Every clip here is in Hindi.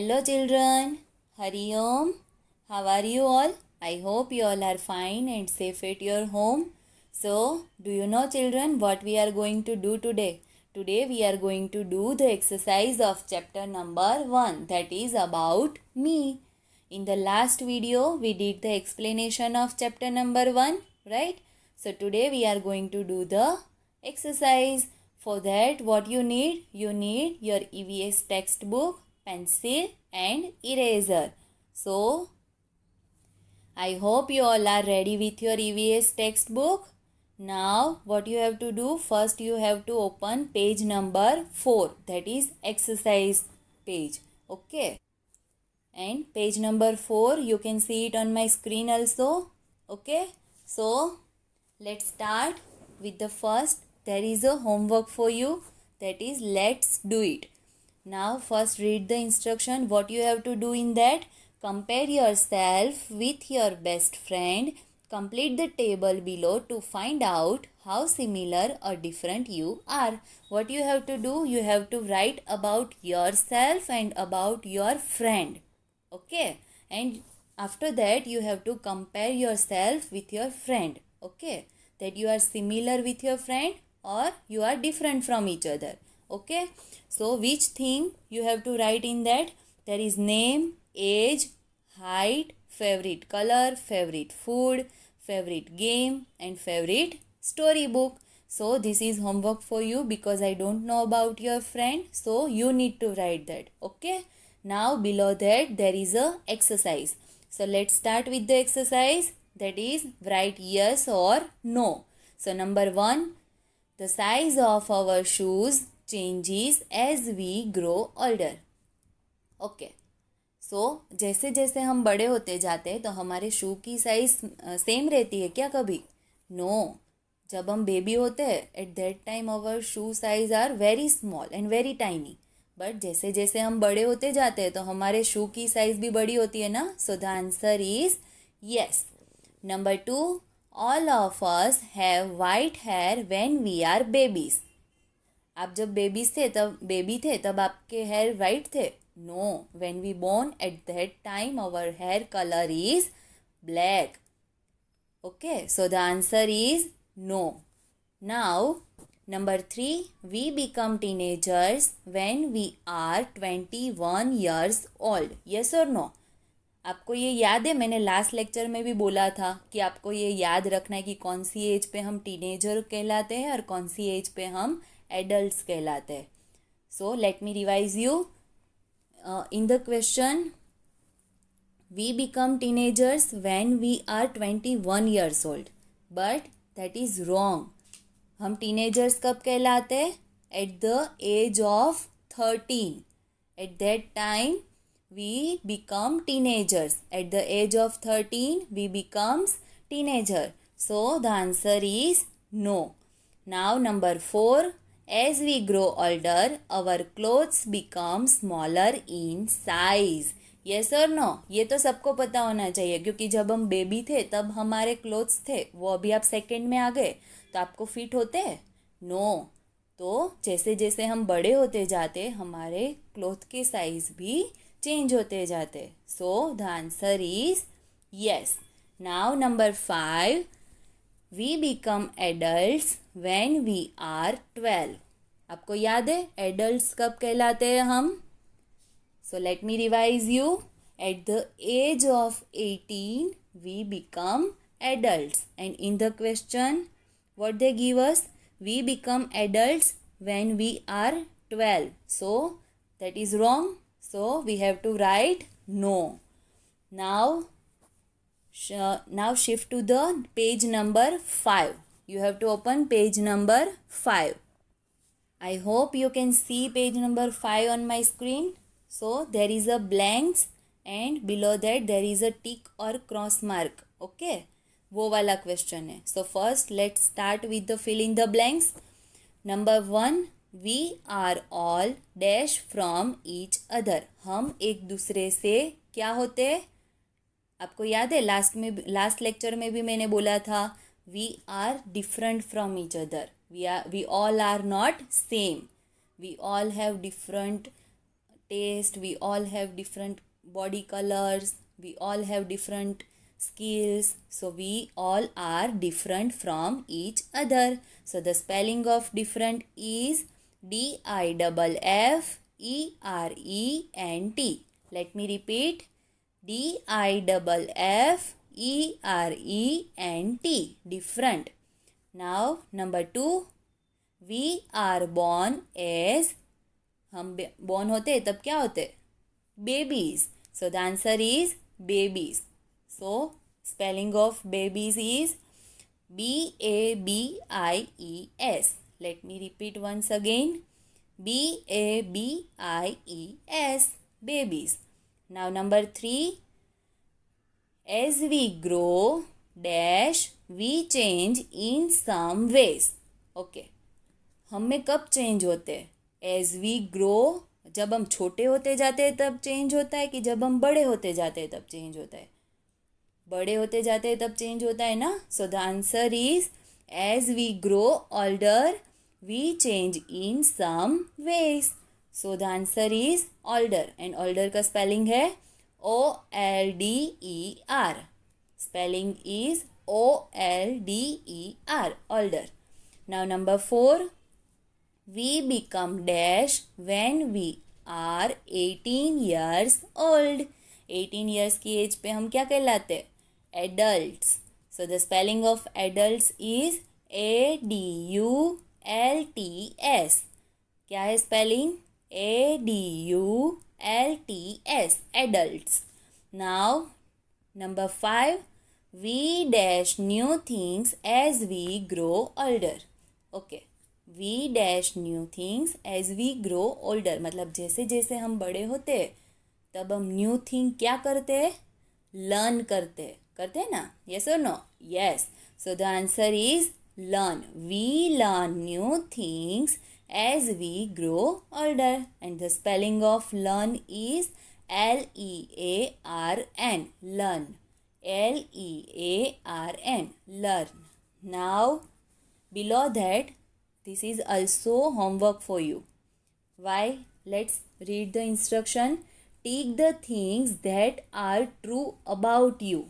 Hello children, Hari Om. How are you all? I hope you all are fine and safe at your home. So, do you know children what we are going to do today? Today we are going to do the exercise of chapter number 1 that is about me. In the last video we did the explanation of chapter number 1, right? So today we are going to do the exercise. For that what you need? You need your EVS textbook pencil and eraser. So, I hope you all are ready with your EVS textbook. Now, what you have to do? First, you have to open page number 4 that is exercise page. Okay. And page number 4, you can see it on my screen also. Okay. So, let's start with the first. There is a homework for you that is let's do it. Now first read the instruction what you have to do in that. Compare yourself with your best friend. Complete the table below to find out how similar or different you are. What you have to do? You have to write about yourself and about your friend. Okay. And after that, you have to compare yourself with your friend. Okay. That you are similar with your friend or you are different from each other okay so which thing you have to write in that there is name age height favorite color favorite food favorite game and favorite storybook so this is homework for you because i don't know about your friend so you need to write that okay now below that there is a exercise so let's start with the exercise that is write yes or no so number 1 the size of our shoes changes as we grow older okay so जैसे जैसे हम बड़े होते जाते हैं तो हमारे शू की साइज सेम रहती है क्या कभी नो no. जब हम बेबी होते हैं at that time our shoe size are very small and very tiny but जैसे जैसे हम बड़े होते जाते हैं तो हमारे शू की साइज भी बड़ी होती है ना so the answer is yes number two all of us have white hair when we are babies आप जब बेबीज थे तब बेबी थे तब आपके हेयर वाइट थे no when we born at that time our hair colour is black okay so the answer is no now number three we become teenagers teenagers we are twenty one years old yes और नो आपको ये याद है मैंने लास्ट लेक्चर में भी बोला था कि आपको ये याद रखना है कि कौन सी एज पे हम टीनेजर कहलाते हैं और कौन सी एज पे हम एडल्ट कहलाते हैं so let me revise you in the question we become teenagers when we are twenty one years old but that is wrong हम टीनेजर्स कब कहलाते at the age of thirteen at that time we become teenagers at the age of thirteen we becomes teenager so the answer is no now number four As we grow older, our clothes become smaller in size. Yes और नो ये तो सबको पता होना चाहिए क्योंकि जब हम बेबी थे तब हमारे क्लोथ्स थे वो अभी आप सेकेंड में आ गए तो आपको फिट होते नो no. तो जैसे जैसे हम बड़े होते जाते हमारे क्लोथ के साइज भी चेंज होते जाते so the answer is yes now number five we become adult when we are twelve आपको याद है एडल्ट कब कहलाते हैं हम so let me revise you at the age of eighteen we become adult and in the question what they give us we become adult when we are twelve so that is wrong so we have to write no now now shift to the page number 5 you have to open page number 5 i hope you can see page number 5 on my screen so there is a blanks and below that there is a tick or cross mark okay वो वाला क्वेश्चन है so first let start with the fill in the blanks number one we are all dash from each other हम एक दूसरे से क्या होते हैं आपको याद है लास्ट में लास्ट लेक्चर में भी मैंने बोला था we are different from each other we are we all are not same we all have different taste we all have different body colours we all have different skills so we all are different from each other so the spelling of different is D I double F E R E and T let me repeat D I double F E R E N T different now number two we are born as हम बॉर्न होते तब क्या होते babies so the answer is babies so spelling of babies is B A B I E S let me repeat once again B A B I E S babies now number 3 as we grow dash we change in some ways okay हम में कब चेंज होते हैं एज वी ग्रो जब हम छोटे होते जाते हैं तब चेंज होता है कि जब हम बड़े होते जाते हैं तब चेंज होता है बड़े होते जाते हैं तब चेंज होता है ना so the answer is as we grow older we change in some ways so the answer is older and older का स्पेलिंग है O L D E R spelling is O L D E R older now number four we become dash when we are eighteen years old eighteen years की एज पे हम क्या कहलाते हैं adult so the spelling of adult is A D you L T S क्या है spelling A D U L T S adults. Now number five, we dash new things as we grow older. Okay. We dash new things as we grow older मतलब जैसे जैसे हम बड़े होते तब हम न्यू थिंग क्या करते लर्न करते करते ना यस और no yes so the answer is learn we learn new things as we grow older. And the spelling of learn is L E A R N. Learn. L E A R N. Learn. Now, below that, this is also homework for you. Why? Let's read the instruction. Tick the things that are true about you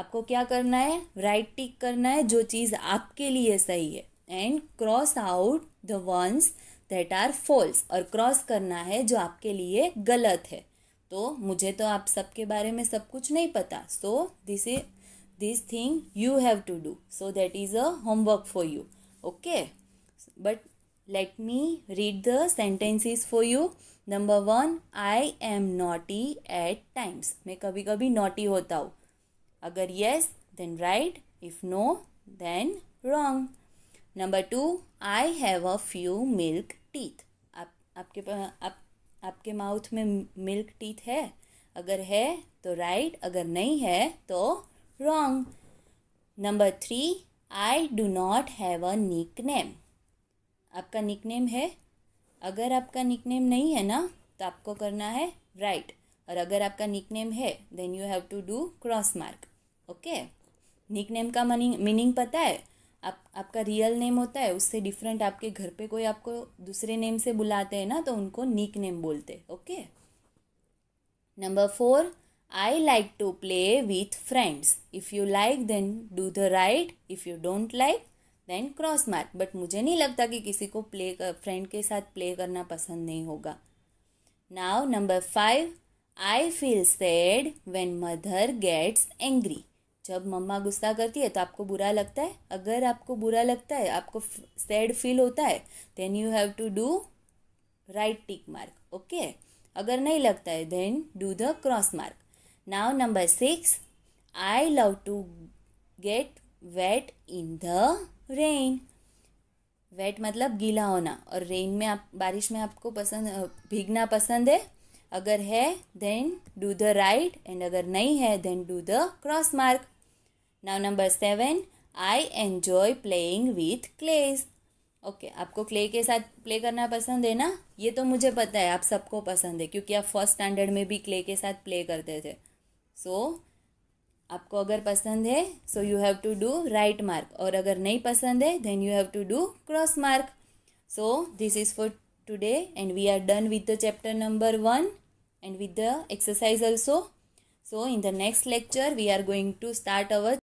आपको क्या करना है राइट right टिक करना है जो चीज़ आपके लिए सही है and cross out the ones that are false और क्रॉस करना है जो आपके लिए गलत है तो मुझे तो आप सबके बारे में सब कुछ नहीं पता so this is this thing you have to do so that is a homework for you okay but let me read the sentences for you number one I am naughty at times मैं कभी कभी नॉटी होता हूँ अगर yes then right if no then wrong number two I have a few milk teeth आप आपके आप आपके माउथ में मिल्क टीथ है अगर है तो राइट right, अगर नहीं है तो wrong number three I do not have a nickname आपका निक नेम है अगर आपका निक नेम नहीं है ना तो आपको करना है राइट right. और अगर आपका निक नेम है then you have to do cross mark okay nickname का मीनिंग पता है आप आपका रियल नेम होता है उससे डिफरेंट आपके घर पे कोई आपको दूसरे नेम से बुलाते हैं ना तो उनको नीक नेम बोलते हैं okay number four I like to play with friends if you like then do the right if you don't like then cross mark but मुझे नहीं लगता कि किसी को प्ले कर फ्रेंड के साथ प्ले करना पसंद नहीं होगा now number five I feel sad when mother gets angry जब मम्मा गुस्सा करती है तो आपको बुरा लगता है अगर आपको बुरा लगता है आपको सैड फील होता है then you have to do right tick mark okay अगर नहीं लगता है then do the cross mark now number six I love to get wet in the rain wet मतलब गीला होना और रेन में आप बारिश में आपको पसंद भीगना पसंद है अगर है then do the right and अगर नहीं है then do the cross mark now number seven I enjoy playing with clays okay आपको क्ले के साथ प्ले करना पसंद है ना ये तो मुझे पता है आप सबको पसंद है क्योंकि आप फर्स्ट स्टैंडर्ड में भी क्ले के साथ प्ले करते थे सो so, आपको अगर पसंद है so you have to do right mark और अगर नहीं पसंद है then you have to do cross mark so this is for today and we are done with the chapter number one and with the exercise also so in the next lecture we are going to start our